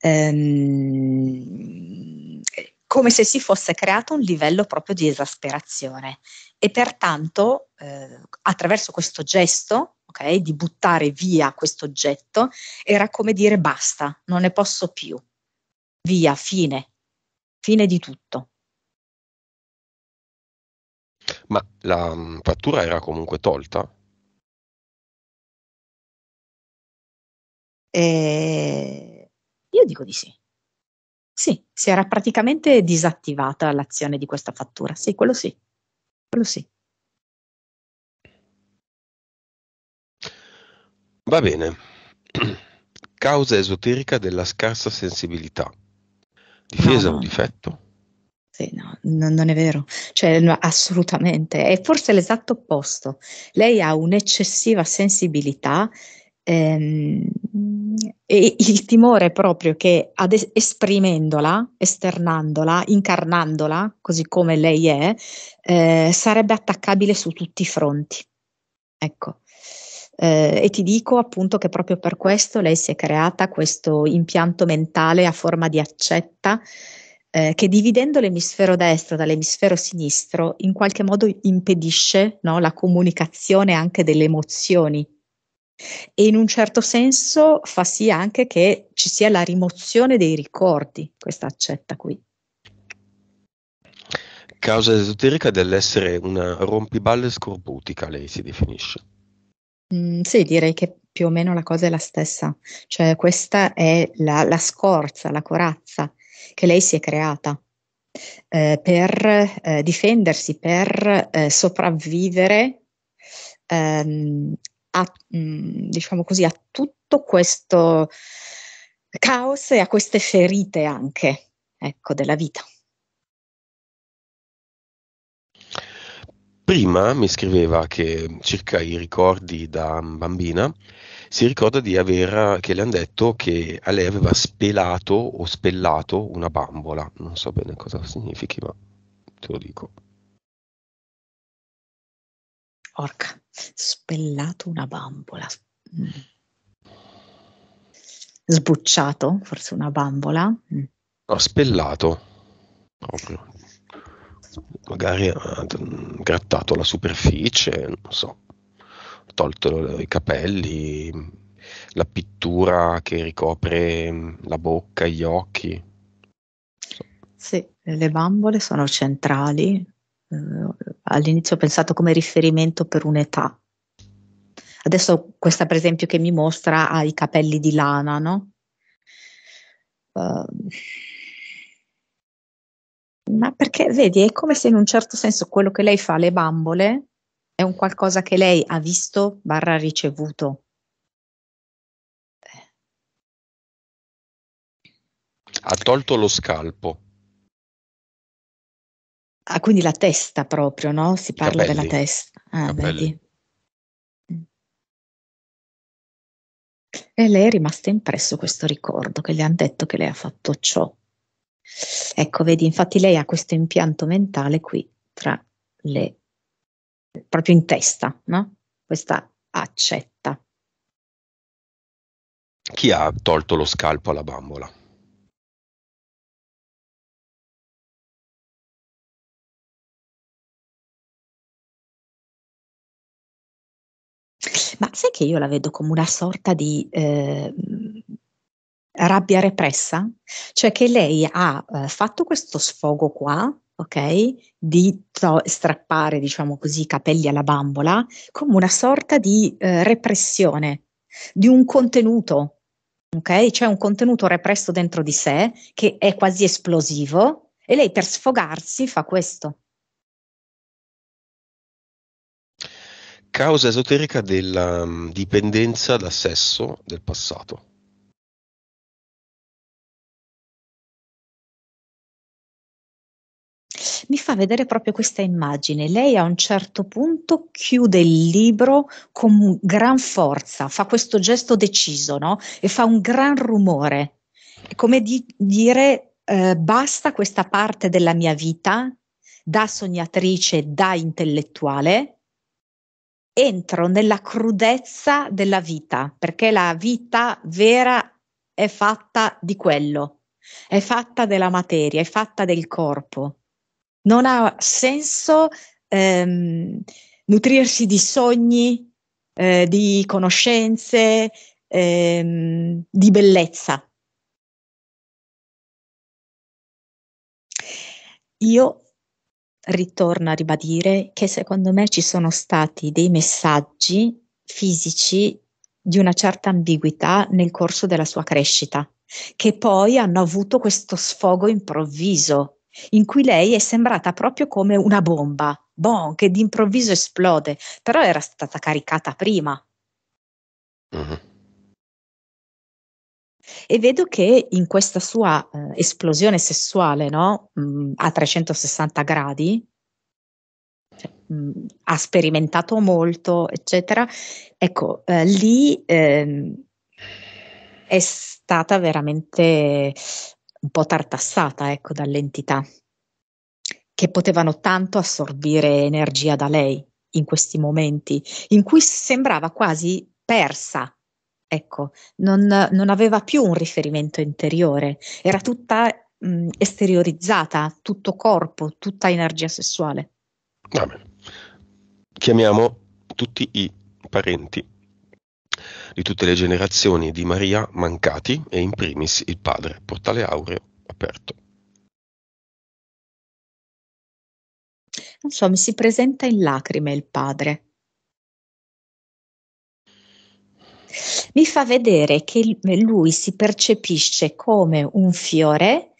Speaker 3: Ehm, come se si fosse creato un livello proprio di esasperazione e pertanto eh, attraverso questo gesto okay, di buttare via questo oggetto era come dire basta, non ne posso più, via, fine, fine di tutto.
Speaker 1: Ma la mm, fattura era comunque tolta?
Speaker 3: Eh, io dico di sì. Sì, si era praticamente disattivata l'azione di questa fattura. Sì, quello sì. Quello sì.
Speaker 2: Va bene. Causa esoterica della scarsa sensibilità. Difesa no, no. o difetto?
Speaker 3: Sì, no, no, non è vero, cioè no, assolutamente, è forse l'esatto opposto. Lei ha un'eccessiva sensibilità ehm, e il timore proprio che es- esprimendola, esternandola, incarnandola, così come lei è, eh, sarebbe attaccabile su tutti i fronti. Ecco. Eh, e ti dico appunto che proprio per questo lei si è creata questo impianto mentale a forma di accetta eh, che dividendo l'emisfero destro dall'emisfero sinistro in qualche modo impedisce no, la comunicazione anche delle emozioni e in un certo senso fa sì anche che ci sia la rimozione dei ricordi, questa accetta qui.
Speaker 2: Causa esoterica dell'essere una rompiballe scorbutica, lei si definisce.
Speaker 3: Mm, sì, direi che più o meno la cosa è la stessa, cioè questa è la, la scorza, la corazza che lei si è creata eh, per eh, difendersi, per eh, sopravvivere ehm, a, mh, mm, diciamo così, a tutto questo caos e a queste ferite anche ecco, della vita.
Speaker 2: Prima mi scriveva che circa i ricordi da bambina si ricorda di aver, che le hanno detto che a lei aveva spelato o spellato una bambola, non so bene cosa significhi, ma te lo dico.
Speaker 3: Orca, spellato una bambola. Mm. Sbucciato, forse una bambola. Mm.
Speaker 2: No, spellato. Proprio. Magari ha mm, grattato la superficie, non so tolto i capelli, la pittura che ricopre la bocca, gli occhi.
Speaker 3: Sì, le bambole sono centrali. Eh, all'inizio ho pensato come riferimento per un'età. Adesso questa per esempio che mi mostra ha i capelli di lana, no? Uh, ma perché vedi, è come se in un certo senso quello che lei fa alle bambole è un qualcosa che lei ha visto barra ricevuto.
Speaker 1: Ha tolto lo scalpo.
Speaker 4: Ah, quindi la testa proprio, no? Si parla Capelli. della testa. Ah, vedi.
Speaker 3: E lei è rimasta impresso questo ricordo che le hanno detto che lei ha fatto ciò. Ecco, vedi, infatti lei ha questo impianto mentale qui tra le proprio in testa, no? Questa accetta.
Speaker 1: Chi ha tolto lo scalpo alla bambola?
Speaker 4: Ma sai che io la vedo come una
Speaker 3: sorta di eh, rabbia repressa? Cioè che lei ha eh, fatto questo sfogo qua ok? Di tro- strappare, diciamo così, i capelli alla bambola come una sorta di eh, repressione di un contenuto, ok? C'è un contenuto represso dentro di sé che è quasi esplosivo e lei per sfogarsi fa questo.
Speaker 2: Causa esoterica della mm, dipendenza
Speaker 1: da sesso del passato.
Speaker 3: mi fa vedere proprio questa immagine. Lei a un certo punto chiude il libro con gran forza, fa questo gesto deciso no? e fa un gran rumore. È come di dire eh, basta questa parte della mia vita da sognatrice, da intellettuale, entro nella crudezza della vita, perché la vita vera è fatta di quello, è fatta della materia, è fatta del corpo non ha senso ehm, nutrirsi di sogni, eh, di conoscenze, ehm, di bellezza. Io ritorno a ribadire che secondo me ci sono stati dei messaggi fisici di una certa ambiguità nel corso della sua crescita, che poi hanno avuto questo sfogo improvviso in cui lei è sembrata proprio come una bomba, bon, che d'improvviso esplode, però era stata caricata prima. Uh-huh. E vedo che in questa sua eh, esplosione sessuale no? Mm, a 360 gradi, cioè, mh, mm, ha sperimentato molto, eccetera, ecco, eh, lì eh, è stata veramente un po' tartassata ecco, dall'entità, che potevano tanto assorbire energia da lei in questi momenti, in cui sembrava quasi persa, ecco, non, non aveva più un riferimento interiore, era tutta mh, mm, esteriorizzata, tutto corpo, tutta energia sessuale. Vabbè.
Speaker 2: Chiamiamo tutti i parenti di tutte le generazioni di Maria mancati e in primis il padre, portale aureo aperto.
Speaker 4: Insomma, si presenta
Speaker 3: in lacrime il padre. Mi fa vedere che lui si percepisce come un fiore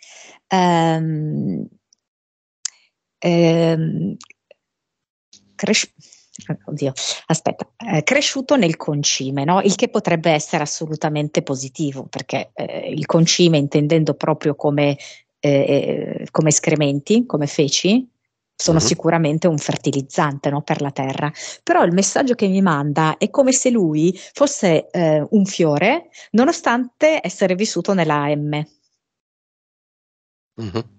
Speaker 3: ehm, ehm, cres- oddio, aspetta, eh, cresciuto nel concime, no? il che potrebbe essere assolutamente positivo, perché eh, il concime, intendendo proprio come, eh, eh, come escrementi, come feci, sono mm-hmm. sicuramente un fertilizzante no? per la terra, però il messaggio che mi manda è come se lui fosse eh, un fiore, nonostante essere vissuto nella M. Mm-hmm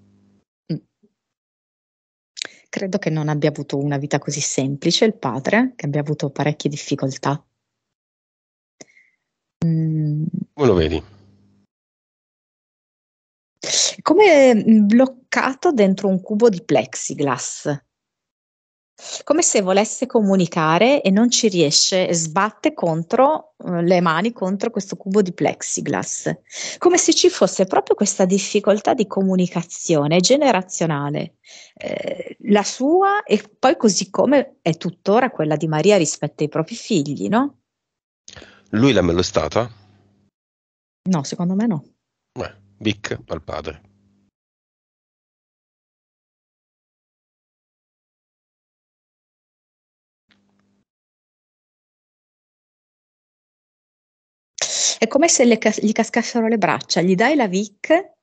Speaker 3: credo che non abbia avuto una vita così semplice il padre, che abbia avuto parecchie difficoltà.
Speaker 4: Mm.
Speaker 1: Come lo vedi?
Speaker 3: Come mm, bloccato dentro un cubo di plexiglass. Come se volesse comunicare e non ci riesce, sbatte contro eh, le mani contro questo cubo di plexiglass, come se ci fosse proprio questa difficoltà di comunicazione generazionale, eh, la sua e poi così come è tuttora quella di Maria rispetto ai propri figli, no?
Speaker 2: Lui l'ha è stata?
Speaker 3: No, secondo me no.
Speaker 2: Beh, Vic al padre.
Speaker 3: è come se le, gli cascassero le braccia, gli dai la Vic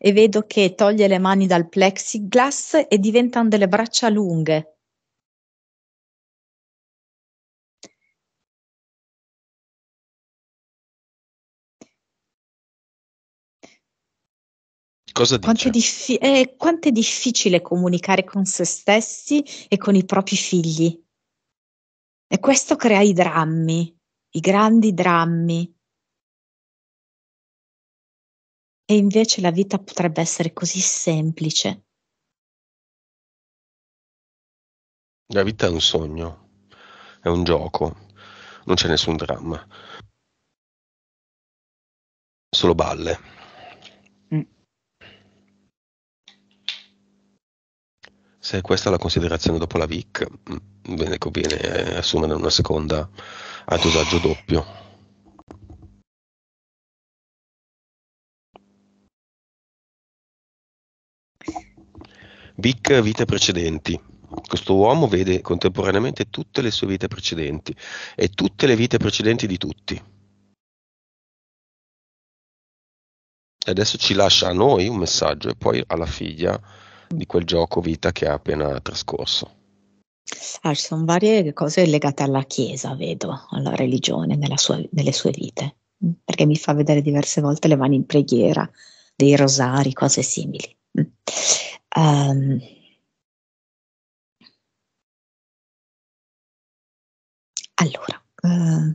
Speaker 3: e vedo che toglie le mani dal plexiglass e diventano delle braccia lunghe. Cosa quanto, è diffi- eh, quanto è difficile comunicare con se stessi e con i propri figli. E questo crea i drammi, i grandi
Speaker 4: drammi. E invece la vita potrebbe essere così semplice.
Speaker 2: La vita è un sogno, è un gioco, non c'è nessun dramma. Solo balle. Mm. Se questa è la considerazione dopo la VIC, bene mm, conviene assumere una seconda a dosaggio doppio. Bic vite precedenti. Questo uomo vede contemporaneamente tutte le sue vite precedenti e tutte le vite precedenti di tutti. E adesso ci lascia a noi un messaggio e poi alla figlia di quel gioco vita che ha appena trascorso.
Speaker 3: Ah, ci sono varie cose legate alla Chiesa, vedo, alla religione, sua, nelle sue vite, perché mi fa vedere diverse volte le mani in preghiera, dei rosari, cose simili. Um,
Speaker 1: allora, uh,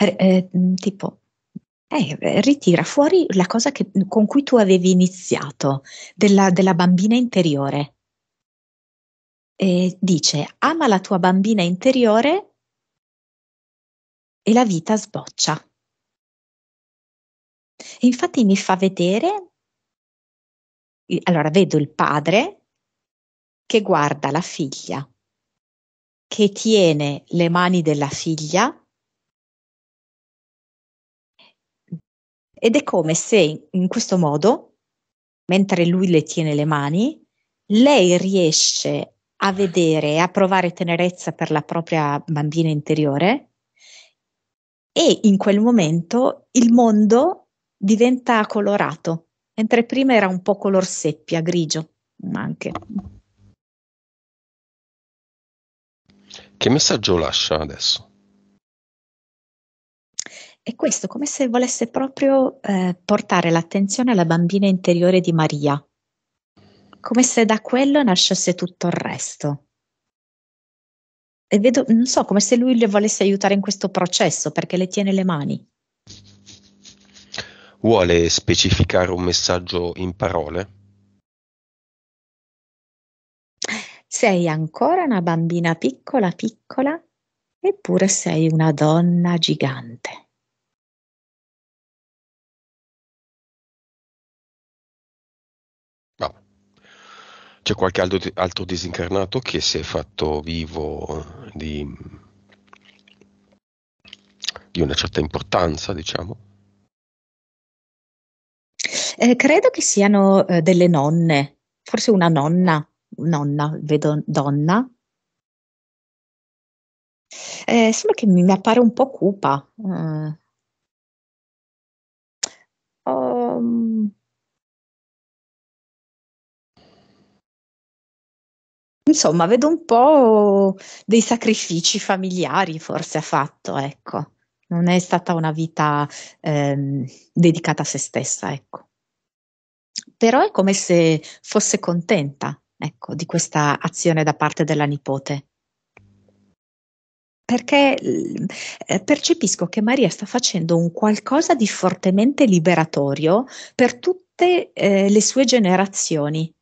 Speaker 4: eh, eh mm, tipo,
Speaker 3: eh, ritira fuori la cosa che, con cui tu avevi iniziato, della, della bambina interiore. E dice, ama la tua bambina interiore e la vita sboccia.
Speaker 4: E infatti mi fa vedere, allora vedo il padre che guarda la figlia,
Speaker 3: che tiene le mani della figlia ed è come se in questo modo, mentre lui le tiene le mani, lei riesce a vedere e a provare tenerezza per la propria bambina interiore e in quel momento il mondo diventa colorato, mentre prima era un po' color seppia, grigio, ma anche.
Speaker 2: Che messaggio lascia adesso?
Speaker 3: È questo, come se volesse proprio eh, portare l'attenzione alla bambina interiore di Maria, come se da quello nascesse tutto il resto. E vedo, non so, come se lui le volesse aiutare in questo processo perché le tiene le mani.
Speaker 2: Vuole specificare un messaggio in parole?
Speaker 3: Sei ancora una bambina piccola
Speaker 4: piccola, eppure sei una donna gigante.
Speaker 1: No.
Speaker 2: Ah. C'è qualche altro, altro, disincarnato che si è fatto vivo eh, di, di una certa importanza, diciamo?
Speaker 3: Eh, credo che siano eh, delle nonne,
Speaker 4: forse una nonna, nonna, vedo donna. Eh, solo che mi, mi appare un po' cupa. Um.
Speaker 3: Insomma, vedo un po' dei sacrifici familiari forse ha fatto, ecco non è stata una vita ehm, dedicata a se stessa, ecco però è come se fosse contenta, ecco, di questa azione da parte della nipote. Perché eh, percepisco che Maria sta facendo un qualcosa di fortemente liberatorio per tutte eh, le sue generazioni.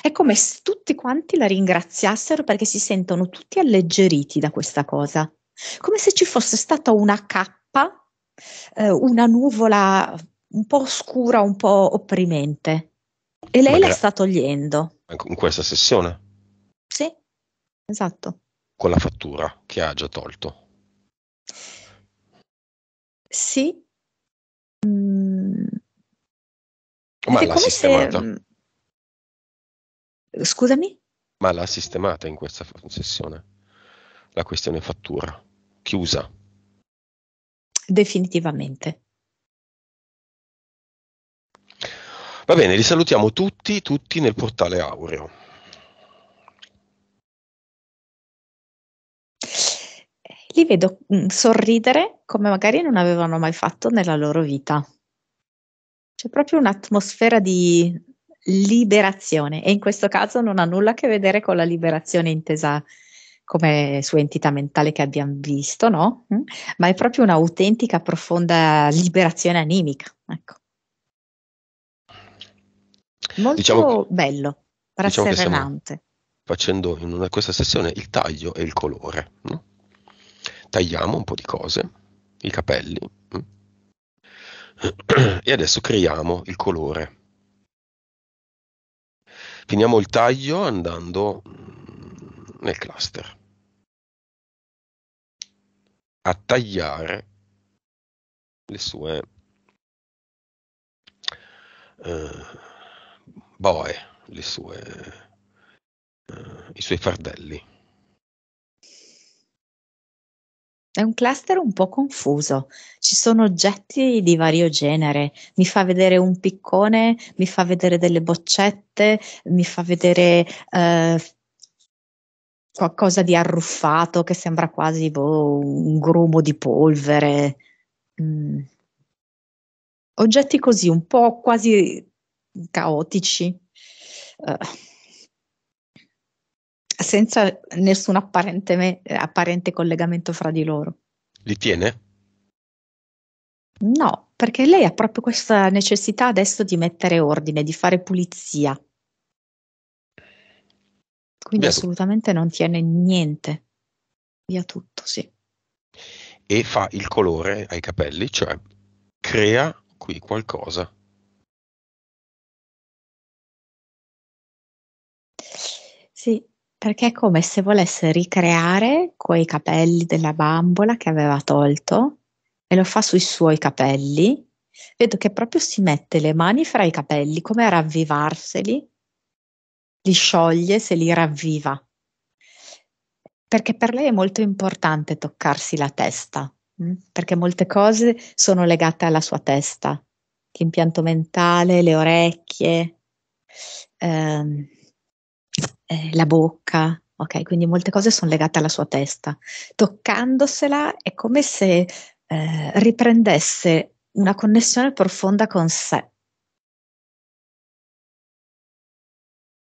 Speaker 3: È come se tutti quanti la ringraziassero perché si sentono tutti alleggeriti da questa cosa, come se ci fosse stata una cappa, eh, una nuvola un po' oscura, un po' opprimente. E lei Magari la sta togliendo.
Speaker 2: In questa sessione?
Speaker 3: Sì, esatto.
Speaker 2: Con la fattura che ha già tolto.
Speaker 4: Sì. Mm.
Speaker 1: Ma l'ha sistemata?
Speaker 2: Se... Mm, scusami? Ma l'ha sistemata in questa sessione la questione fattura? Chiusa?
Speaker 3: Definitivamente.
Speaker 2: Va bene, li salutiamo tutti, tutti nel portale Aureo.
Speaker 3: Li vedo mm, sorridere come magari non avevano mai fatto nella loro vita. C'è proprio un'atmosfera di liberazione e in questo caso non ha nulla a che vedere con la liberazione intesa come sua entità mentale che abbiamo visto, no? Mm? Ma è proprio un'autentica, profonda liberazione animica. Ecco. Molto diciamo, bello, diciamo rasserenante. Diciamo
Speaker 2: facendo in una, questa sessione il taglio e il colore. No? Tagliamo un po' di cose, i capelli, e adesso creiamo il colore. Finiamo il taglio andando mm, nel cluster a
Speaker 1: tagliare le sue eh, boe, sue, eh, i suoi fardelli.
Speaker 3: È un cluster un po' confuso, ci sono oggetti di vario genere, mi fa vedere un piccone, mi fa vedere delle boccette, mi fa vedere eh, qualcosa di arruffato che sembra quasi boh, un grumo di polvere. Mm. Oggetti così, un po' quasi caotici, eh, senza nessun eh, apparente collegamento fra di loro.
Speaker 2: Li tiene?
Speaker 3: No, perché lei ha proprio questa necessità adesso di mettere ordine, di fare pulizia. Quindi Via assolutamente non tiene niente. Via tutto, sì.
Speaker 2: E fa il colore ai capelli, cioè crea qui qualcosa
Speaker 4: Sì,
Speaker 3: perché è come se volesse ricreare quei capelli della bambola che aveva tolto e lo fa sui suoi capelli. Vedo che proprio si mette le mani fra i capelli, come a ravvivarseli, li scioglie se li ravviva. Perché per lei è molto importante toccarsi la testa, mm? perché molte cose sono legate alla sua testa, l'impianto mentale, le orecchie. Ehm, eh, la bocca, ok? Quindi molte cose sono legate alla sua testa. Toccandosela è come se eh, riprendesse una connessione profonda con sé.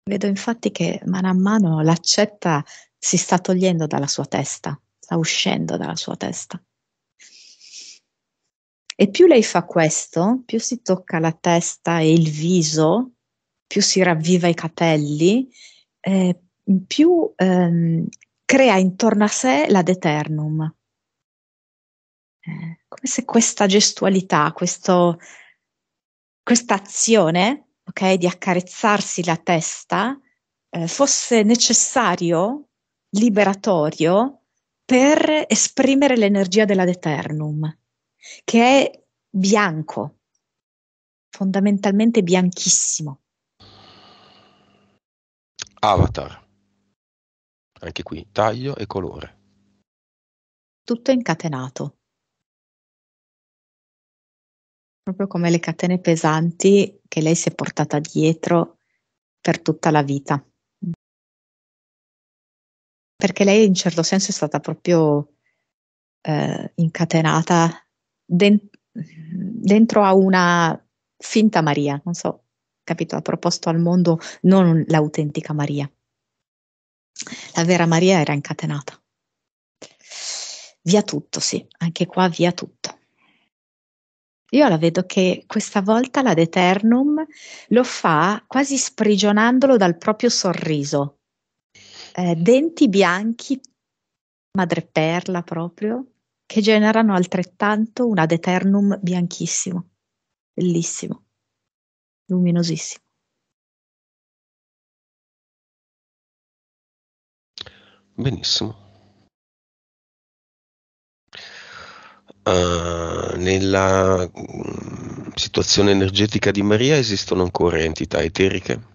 Speaker 4: Vedo infatti che mano a mano
Speaker 3: l'accetta si sta togliendo dalla sua testa, sta uscendo dalla sua testa. E più lei fa questo, più si tocca la testa e il viso, più si ravviva i capelli eh, più ehm, crea intorno a sé la deternum. Eh, come se questa gestualità, questa azione okay, di accarezzarsi la testa eh, fosse necessario, liberatorio, per esprimere l'energia della deternum, che è bianco, fondamentalmente bianchissimo.
Speaker 2: Avatar. Anche qui taglio e colore.
Speaker 3: Tutto incatenato.
Speaker 4: Proprio come le catene pesanti che lei si è portata dietro per tutta la vita.
Speaker 3: Perché lei in certo senso è stata proprio eh, incatenata dent- dentro a una finta Maria, non so capito? Ha proposto al mondo non l'autentica Maria. La vera Maria era incatenata. Via tutto, sì, anche qua via tutto. Io la vedo che questa volta la Deternum lo fa quasi sprigionandolo dal proprio sorriso. Eh, denti bianchi, madreperla proprio, che generano altrettanto una Deternum bianchissimo. Bellissimo
Speaker 4: luminosissimo.
Speaker 2: Benissimo. Uh, nella mm, situazione energetica di Maria esistono ancora entità eteriche?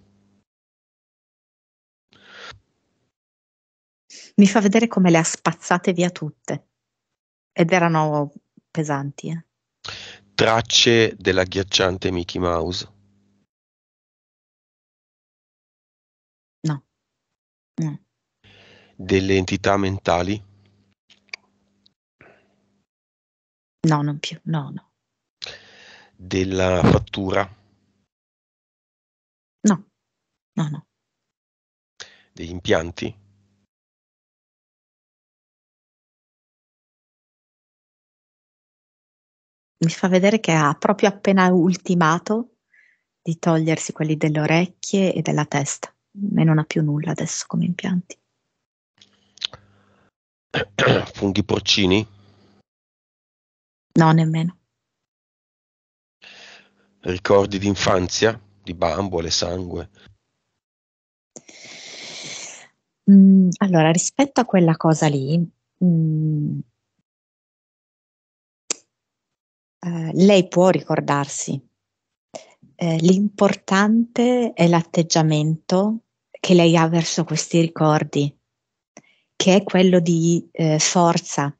Speaker 3: Mi fa vedere come le ha spazzate via tutte ed erano pesanti. Eh?
Speaker 2: Tracce dell'agghiacciante Mickey Mouse. Mm. Delle entità mentali?
Speaker 4: No, non più, no, no.
Speaker 2: Della fattura?
Speaker 4: No, no, no.
Speaker 1: Degli impianti?
Speaker 3: mi fa vedere che ha proprio appena ultimato di togliersi quelli delle orecchie e della testa e non ha più nulla adesso come impianti.
Speaker 2: Funghi porcini?
Speaker 4: No, nemmeno.
Speaker 2: Ricordi di infanzia, di bambole, sangue?
Speaker 3: Mm, allora, rispetto a quella cosa lì, mm, eh, lei può ricordarsi eh, l'importante è l'atteggiamento che lei ha verso questi ricordi, che è quello di eh, forza,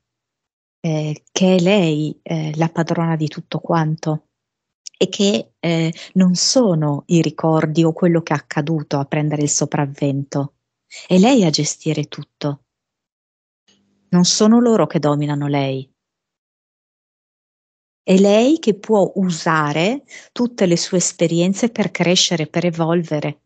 Speaker 3: eh, che è lei eh, la padrona di tutto quanto e che eh, non sono i ricordi o quello che è accaduto a prendere il sopravvento, è lei a gestire tutto. Non sono loro che dominano lei, è lei che può usare tutte le sue
Speaker 4: esperienze per crescere, per evolvere.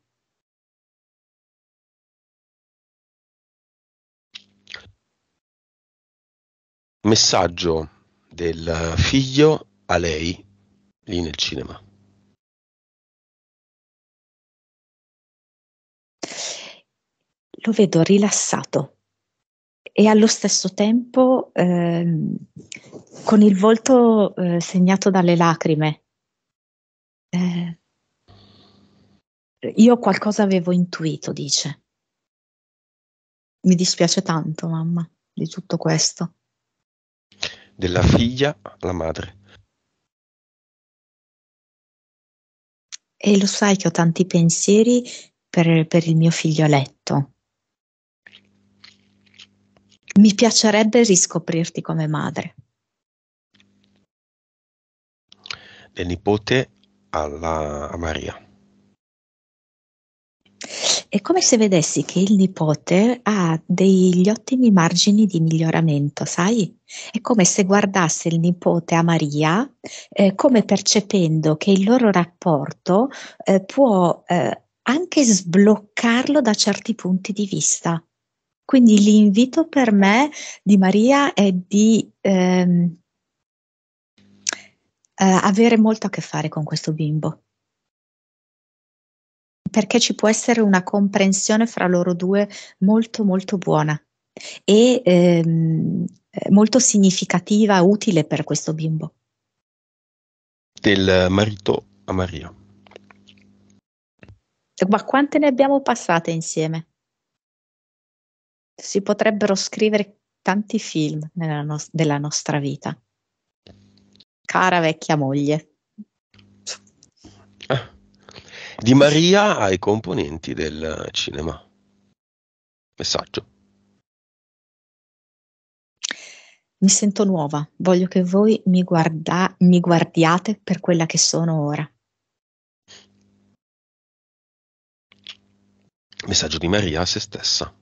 Speaker 1: Messaggio del figlio a lei lì nel cinema.
Speaker 4: Lo
Speaker 3: vedo rilassato e allo stesso tempo ehm, con il volto eh, segnato dalle lacrime. Eh, io qualcosa avevo intuito, dice. Mi dispiace tanto, mamma, di tutto questo.
Speaker 1: Della
Speaker 2: figlia alla madre.
Speaker 3: E lo sai che ho tanti pensieri per, per il mio figlioletto mi piacerebbe riscoprirti come madre.
Speaker 2: Del nipote alla, a Maria.
Speaker 3: È come se vedessi che il nipote ha degli ottimi margini di miglioramento, sai? È come se guardasse il nipote a Maria eh, come percependo che il loro rapporto eh, può eh, anche sbloccarlo da certi punti di vista. Quindi l'invito per me di Maria è di ehm, eh, avere molto a che fare con questo bimbo, perché ci può essere una comprensione fra loro due molto molto buona e ehm, molto significativa, utile per questo bimbo.
Speaker 2: Del marito a Maria.
Speaker 3: Ma quante ne abbiamo passate insieme? si potrebbero scrivere tanti film no- della nostra vita. Cara vecchia moglie.
Speaker 2: Ah. Di Maria ai componenti del cinema. Messaggio.
Speaker 3: Mi sento nuova, voglio che voi mi, guarda- mi guardiate per quella che sono ora.
Speaker 1: Messaggio di Maria a se stessa.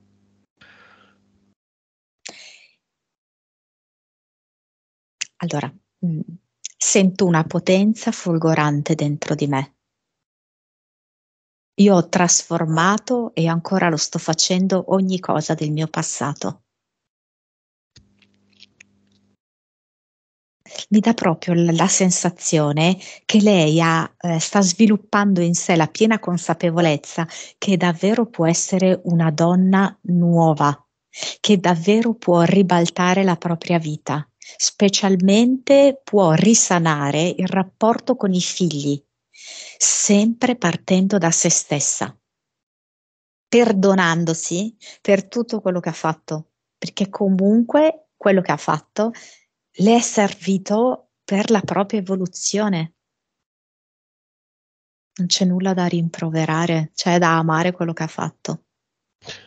Speaker 3: Allora, mh, mm, sento una potenza folgorante dentro di me. Io ho trasformato e ancora lo sto facendo ogni cosa del mio passato. Mi dà proprio la sensazione che lei ha, eh, sta sviluppando in sé la piena consapevolezza che davvero può essere una donna nuova, che davvero può ribaltare la propria vita, specialmente può risanare il rapporto con i figli, sempre partendo da se stessa, perdonandosi per tutto quello che ha fatto, perché comunque quello che ha fatto le è servito per la propria evoluzione. Non c'è nulla da rimproverare, c'è cioè da amare quello che ha fatto.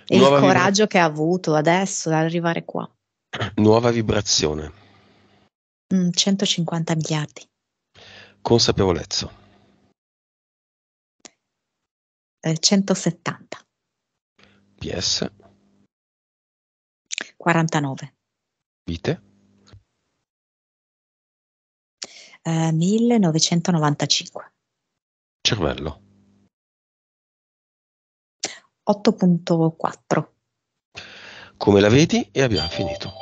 Speaker 3: E il coraggio vibra- che ha avuto adesso ad arrivare qua.
Speaker 2: Nuova vibrazione.
Speaker 3: Mhmm, 150 miliardi.
Speaker 2: Consapevolezza.
Speaker 3: Ehm, 170.
Speaker 1: PS.
Speaker 4: 49. Vite. Ehm, 1995. Cervello. 8.4.
Speaker 1: Come la vedi? E abbiamo finito.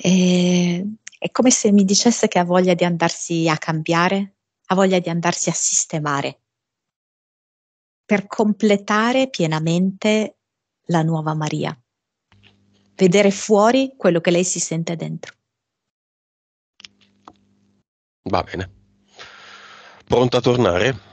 Speaker 3: E, è come se mi dicesse che ha voglia di andarsi a cambiare, ha voglia di andarsi a sistemare per completare pienamente la nuova Maria, vedere fuori quello che lei si sente dentro.
Speaker 2: Va bene. Pronta
Speaker 1: a tornare?